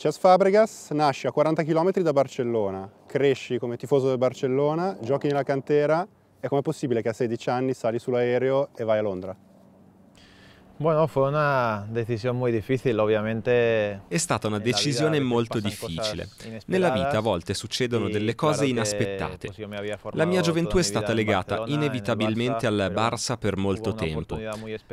Cesc Fabregas nasce a 40 km da Barcellona, cresci come tifoso del Barcellona, giochi nella cantera e com'è possibile che a 16 anni sali sull'aereo e vai a Londra? Bueno, fue una decisión muy difícil, obviamente. È stata una decisione molto difficile. Nella vita a volte succedono delle cose inaspettate. La mia gioventù è stata legata inevitabilmente al Barça per molto tempo,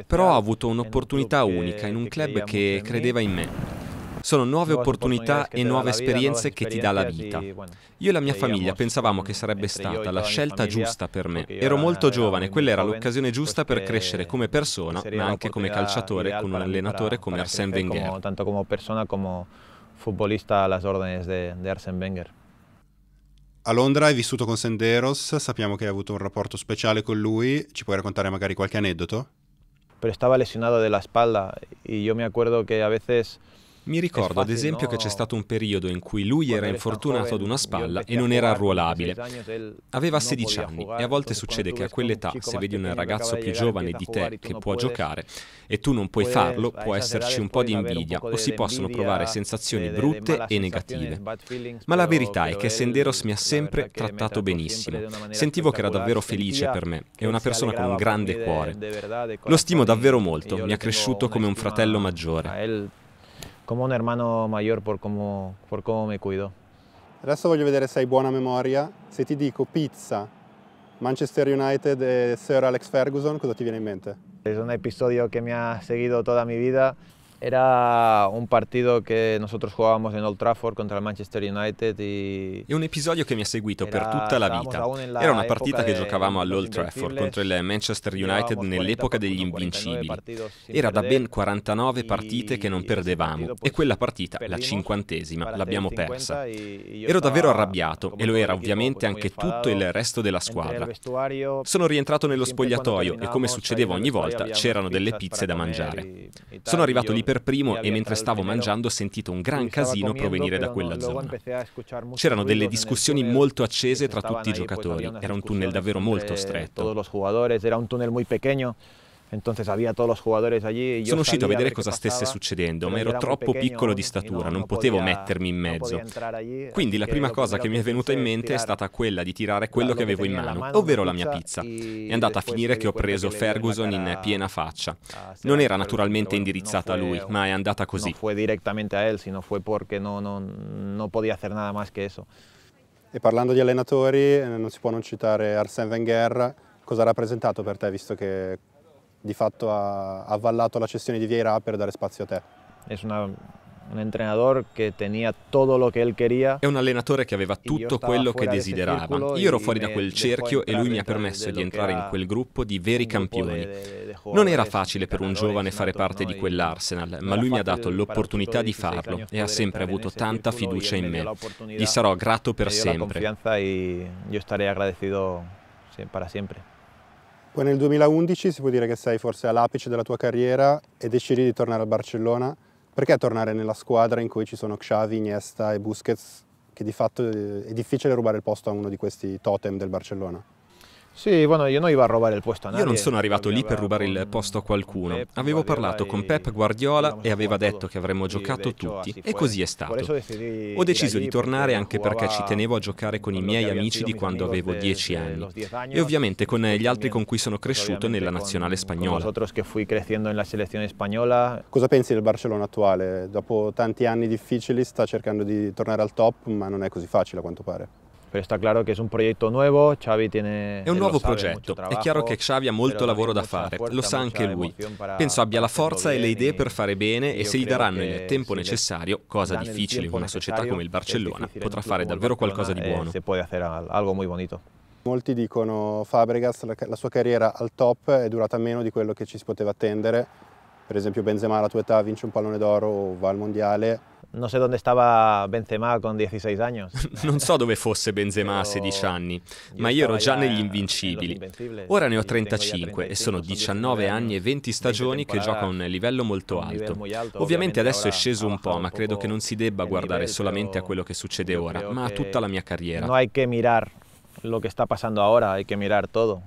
però ho avuto un'opportunità unica in un club che credeva in me. Sono nuove opportunità e nuove esperienze che ti dà la vita. Io e la mia famiglia pensavamo che sarebbe stata la scelta giusta per me. Ero molto giovane, quella era l'occasione giusta per crescere come persona, ma anche come calciatore con un allenatore come Arsène Wenger. Tanto come persona come futbolista alle ordini di Arsène Wenger. A Londra hai vissuto con Senderos, sappiamo che hai avuto un rapporto speciale con lui, ci puoi raccontare magari qualche aneddoto? Pero stava lesionato de spalla e y yo me acuerdo que a veces mi ricordo ad esempio che c'è stato un periodo in cui lui era infortunato ad una spalla e non era arruolabile. Aveva 16 anni e a volte succede che a quell'età, se vedi un ragazzo più giovane di te che può giocare e tu non puoi farlo, può esserci un po' di invidia o si possono provare sensazioni brutte e negative. Ma la verità è che Senderos mi ha sempre trattato benissimo. Sentivo che era davvero felice per me, è una persona con un grande cuore. Lo stimo davvero molto, mi ha cresciuto come un fratello maggiore. como un hermano mayor por cómo, me cuidó. Adesso voglio ver se hai buena memoria. Si te dico pizza, Manchester United e Sir Alex Ferguson, cosa ti viene in mente? Es un episodio que me ha seguido toda mi vida. Era un partito che nosotros jugábamos in Old Trafford contro il Manchester United. E... È un episodio che mi ha seguito per tutta la vita. Era una partita che giocavamo all'Old Trafford contro il Manchester United nell'epoca degli invincibili. Era da ben 49 partite che non perdevamo e quella partita, la cinquantesima, l'abbiamo persa. Ero davvero arrabbiato e lo era ovviamente anche tutto il resto della squadra. Sono rientrato nello spogliatoio e come succedeva ogni volta c'erano delle pizze da mangiare. Sono arrivato lì per primo e mentre stavo mangiando ho sentito un gran casino provenire da quella zona. C'erano delle discussioni molto accese tra tutti i giocatori, era un tunnel davvero molto stretto. Era un tunnel molto pequeño. Sono uscito a vedere cosa stesse succedendo, ma ero troppo piccolo di statura, non potevo mettermi in mezzo. Quindi la prima cosa che mi è venuta in mente è stata quella di tirare quello che avevo in mano, ovvero la mia pizza. È andata a finire che ho preso Ferguson in piena faccia. Non era naturalmente indirizzata a lui, ma è andata così. Non fu direttamente a lui, sino fu perché non poteva fare nada más che eso. E parlando di allenatori, eh, non si può non citare Arsène Wenger. Cosa ha rappresentato per te, visto che di fatto ha avvallato la cessione di Vieira per dare spazio a te. Es una un entrenador che tenía todo lo que él È un allenatore che aveva tutto quello che desiderava. Io ero fuori da quel cerchio e lui mi ha permesso di entrare in quel gruppo di veri campioni. Non era facile per un giovane fare parte di quell'Arsenal, ma lui mi ha dato l'opportunità di farlo e ha sempre avuto tanta fiducia in me. Gli sarò grato per sempre. Io starei agradecido per sempre. Poi nel 2011 si può dire che sei forse all'apice della tua carriera e decidi di tornare al Barcellona. Perché tornare nella squadra in cui ci sono Xavi, Iniesta e Busquets, che di fatto eh, è difficile rubare il posto a uno di questi totem del Barcellona? Sì, bueno, io non iba a rubare il posto a nadie. Io non sono arrivato lì per rubare il posto a qualcuno. Avevo parlato con Pep Guardiola e aveva detto che avremmo giocato tutti e così è stato. Ho deciso di tornare anche perché ci tenevo a giocare con i miei amici di quando avevo dieci anni e ovviamente con eh, gli altri con cui sono cresciuto nella nazionale spagnola. Cosa pensi del Barcellona attuale? Dopo tanti anni difficili sta cercando di tornare al top, ma non è così facile a quanto pare. Però sta chiaro che è un progetto nuovo, Xavi tiene... È un nuovo progetto, è chiaro che Xavi ha molto lavoro da fare, lo sa anche lui. Penso abbia la forza e le idee per fare bene e se gli daranno il tempo necessario, cosa difficile in una società come il Barcellona, potrà fare davvero qualcosa di buono. Eh, se puoi fare algo muy bonito. Molti dicono Fabregas, la sua carriera al top è durata meno di quello che ci si poteva attendere. Per esempio Benzema alla tua età vince un pallone d'oro o va al mondiale, No sé dove estaba Benzema con 16 anni. non so dove fosse Benzema a 16 anni, ma io ero già negli invincibili. Ora ne ho 35 e sono 19 anni e 20 stagioni che gioco a un livello molto alto. Ovviamente adesso è sceso un po', ma credo che non si debba guardare solamente a quello che succede ora, ma a tutta la mia carriera. Non hay que mirar lo que está pasando ahora, hay que mirar todo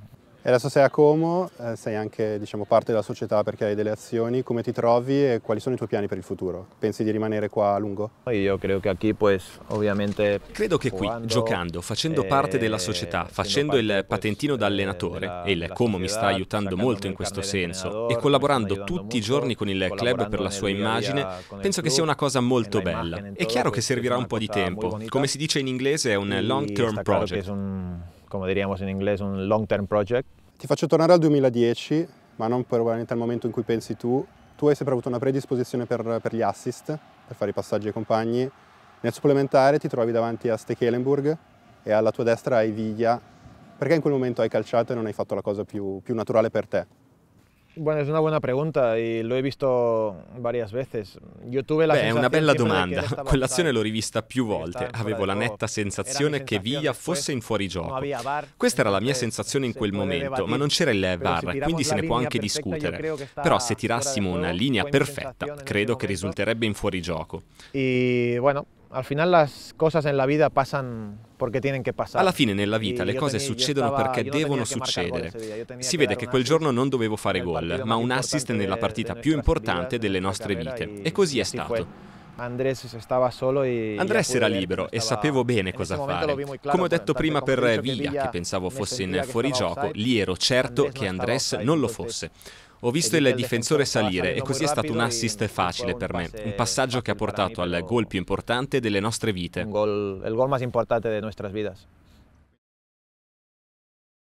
adesso sei a Como, eh, sei anche diciamo, parte della società perché hai delle azioni, come ti trovi e quali sono i tuoi piani per il futuro? Pensi di rimanere qua a lungo? Io credo che qui, pues, ovviamente... Credo che qui, giocando, facendo parte della eh, società, facendo il patentino da eh, allenatore, e il Como mi sta aiutando molto in questo senso, e collaborando tutti i giorni con il club per la sua immagine, penso che sia una cosa molto bella. È chiaro che servirà un po' di tempo, come si dice in inglese è un long term project come diríamos in inglese, un long term project. Ti faccio tornare al 2010, ma non probabilmente al momento in cui pensi tu. Tu hai sempre avuto una predisposizione per, per gli assist, per fare i passaggi ai compagni. Nel supplementare ti trovi davanti a Stekelenburg e alla tua destra hai Viglia. Perché in quel momento hai calciato e non hai fatto la cosa più, più naturale per te? Bueno, es una buena pregunta y lo he visto varias veces. Io tuve la Beh, è una bella domanda. Quell'azione l'ho rivista più volte. Avevo la netta sensazione che Villa fosse in fuorigioco. Questa era la mia sensazione in quel momento, ma non c'era il VAR, quindi se ne può anche discutere. Però se tirassimo una linea perfetta, credo che risulterebbe in fuorigioco. E bueno, al final le cose nella vita passano perché porque tienen que pasar. Alla fine nella vita le cose succedono perché devono succedere. Si vede che quel giorno non dovevo fare gol, ma un assist nella partita più importante delle nostre vite. E così è stato. Andrés era libero e sapevo bene cosa fare. Come ho detto prima per Villa, che pensavo fosse in fuorigioco, lì ero certo che Andrés non lo fosse. Ho visto il difensore salire e così è stato un assist facile per me, un passaggio che ha portato al gol più importante delle nostre vite. Il gol più importante delle nostre vite.